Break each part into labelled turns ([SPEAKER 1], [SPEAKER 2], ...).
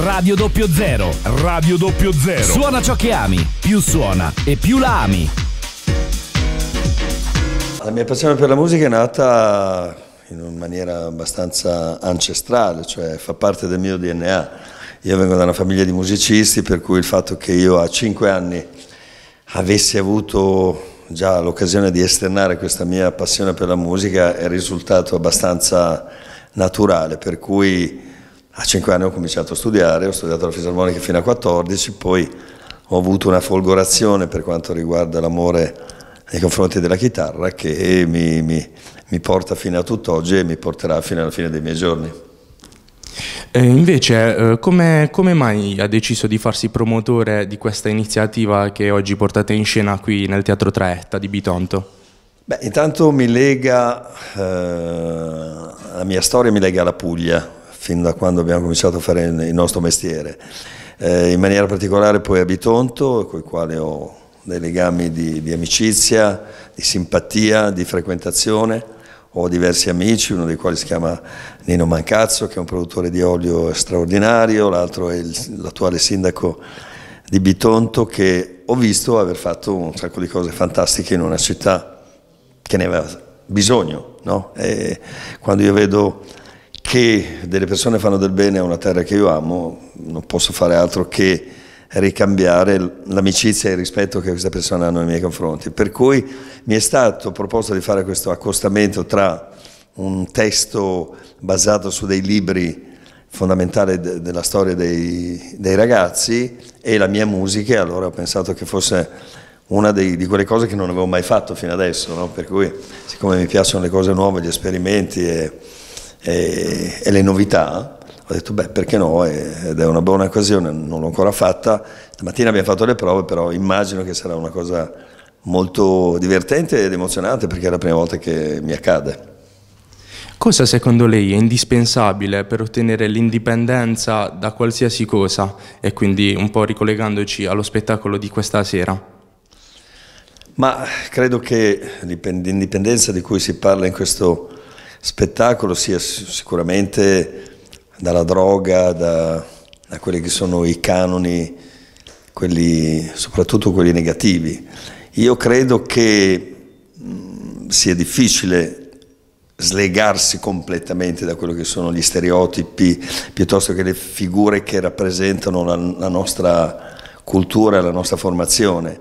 [SPEAKER 1] Radio Doppio Zero, Radio Doppio Zero. Suona ciò che ami, più suona e più la ami.
[SPEAKER 2] La mia passione per la musica è nata in maniera abbastanza ancestrale, cioè fa parte del mio DNA. Io vengo da una famiglia di musicisti, per cui il fatto che io a 5 anni avessi avuto già l'occasione di esternare questa mia passione per la musica è risultato abbastanza naturale, per cui a 5 anni ho cominciato a studiare, ho studiato la fisarmonica fino a 14, poi ho avuto una folgorazione per quanto riguarda l'amore nei confronti della chitarra che mi, mi, mi porta fino a tutt'oggi e mi porterà fino alla fine dei miei giorni.
[SPEAKER 1] Eh, invece, come, come, mai ha deciso di farsi promotore di questa iniziativa che oggi portate in scena qui nel Teatro Traetta di Bitonto?
[SPEAKER 2] Beh, intanto mi lega, eh, la mia storia mi lega alla Puglia, fin da quando abbiamo cominciato a fare il nostro mestiere. Eh, in maniera particolare poi a Bitonto, con il quale ho dei legami di, di amicizia, di simpatia, di frequentazione ho diversi amici, uno dei quali si chiama Nino Mancazzo, che è un produttore di olio straordinario, l'altro è l'attuale sindaco di Bitonto, che ho visto aver fatto un sacco di cose fantastiche in una città che ne aveva bisogno. No? quando io vedo che delle persone fanno del bene a una terra che io amo, non posso fare altro che ricambiare l'amicizia e il rispetto che queste persone hanno nei miei confronti. Per cui mi è stato proposto di fare questo accostamento tra un testo basato su dei libri fondamentali de della storia dei, dei, ragazzi e la mia musica, allora ho pensato che fosse una dei, di quelle cose che non avevo mai fatto fino adesso, no? per cui siccome mi piacciono le cose nuove, gli esperimenti e e, e le novità, ho detto beh perché no ed è una buona occasione, non l'ho ancora fatta, stamattina abbiamo fatto le prove però immagino che sarà una cosa molto divertente ed emozionante perché è la prima volta che mi accade.
[SPEAKER 1] Cosa secondo lei è indispensabile per ottenere l'indipendenza da qualsiasi cosa e quindi un po' ricollegandoci allo spettacolo di questa sera?
[SPEAKER 2] Ma credo che l'indipendenza di cui si parla in questo spettacolo sia sicuramente dalla droga, da, da quelli che sono i canoni, quelli, soprattutto quelli negativi. Io credo che mh, mm, sia difficile slegarsi completamente da quello che sono gli stereotipi piuttosto che le figure che rappresentano la, la nostra cultura e la nostra formazione.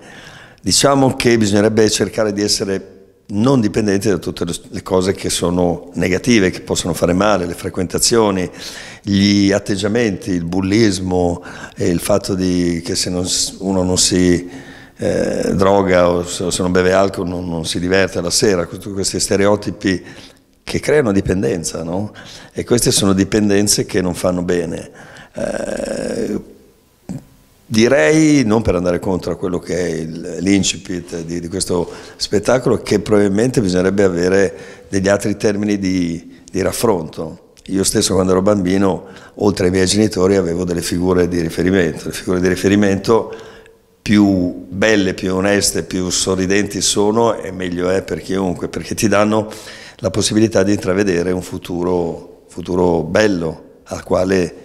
[SPEAKER 2] Diciamo che bisognerebbe cercare di essere non dipendenti da tutte le cose che sono negative, che possono fare male, le frequentazioni, gli atteggiamenti, il bullismo, il fatto di, che se non, uno non si eh, droga o se non beve alcol non, non si diverte la sera, tutti questi stereotipi che creano dipendenza, no? E queste sono dipendenze che non fanno bene. Eh, Direi, non per andare contro a quello che è l'incipit di, di, questo spettacolo, che probabilmente bisognerebbe avere degli altri termini di, di raffronto. Io stesso quando ero bambino, oltre ai miei genitori, avevo delle figure di riferimento. Le figure di riferimento più belle, più oneste, più sorridenti sono e meglio è per chiunque, perché ti danno la possibilità di intravedere un futuro, futuro bello al quale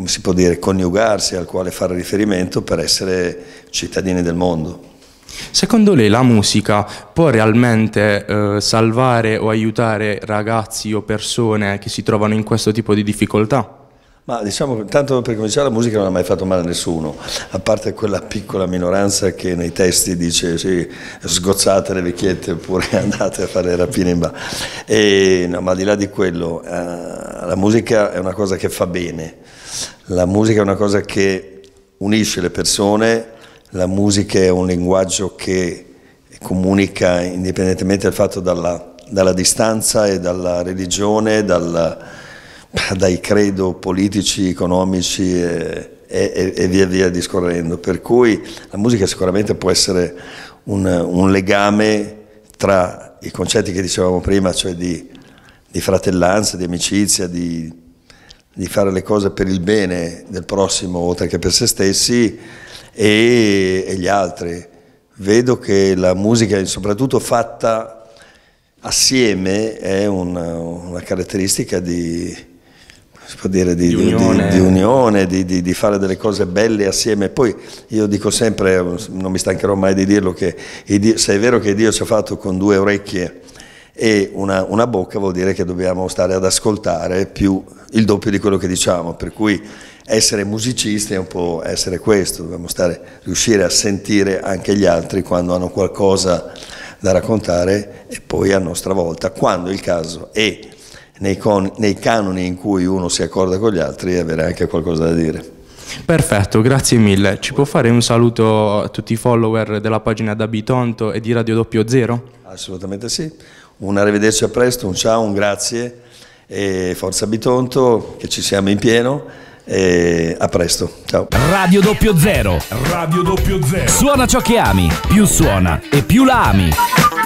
[SPEAKER 2] come si può dire, coniugarsi, al quale fare riferimento per essere cittadini del mondo.
[SPEAKER 1] Secondo lei la musica può realmente eh, salvare o aiutare ragazzi o persone che si trovano in questo tipo di difficoltà?
[SPEAKER 2] Ma diciamo, tanto per cominciare la musica non ha mai fatto male a nessuno, a parte quella piccola minoranza che nei testi dice sì, sgozzate le vecchiette oppure andate a fare le rapine in bar. E, no, ma al di là di quello, eh, la musica è una cosa che fa bene, la musica è una cosa che unisce le persone, la musica è un linguaggio che comunica indipendentemente dal fatto dalla, dalla distanza e dalla religione, dal, dai credo politici, economici e, e, e, via via discorrendo. Per cui la musica sicuramente può essere un, un legame tra i concetti che dicevamo prima, cioè di di fratellanza, di amicizia, di, di fare le cose per il bene del prossimo oltre che per se stessi e, e gli altri. Vedo che la musica, soprattutto fatta assieme, è una, una caratteristica di, dire, di, di unione, di, unione di, fare delle cose belle assieme. Poi io dico sempre, non mi stancherò mai di dirlo, che se è vero che Dio ci ha fatto con due orecchie, e una, una bocca vuol dire che dobbiamo stare ad ascoltare più il doppio di quello che diciamo, per cui essere musicisti è un po' essere questo, dobbiamo stare, riuscire a sentire anche gli altri quando hanno qualcosa da raccontare e poi a nostra volta, quando è il caso e nei, con, nei canoni in cui uno si accorda con gli altri avere anche qualcosa
[SPEAKER 1] da dire. Perfetto, grazie mille. Ci può fare un saluto a tutti i follower della pagina da Bitonto e di Radio Doppio Zero?
[SPEAKER 2] Assolutamente sì un arrivederci a presto, un ciao, un grazie e forza Bitonto che ci siamo in pieno e a presto, ciao. Radio Doppio Zero, Radio Doppio Zero. Suona ciò che ami, più suona e più la ami.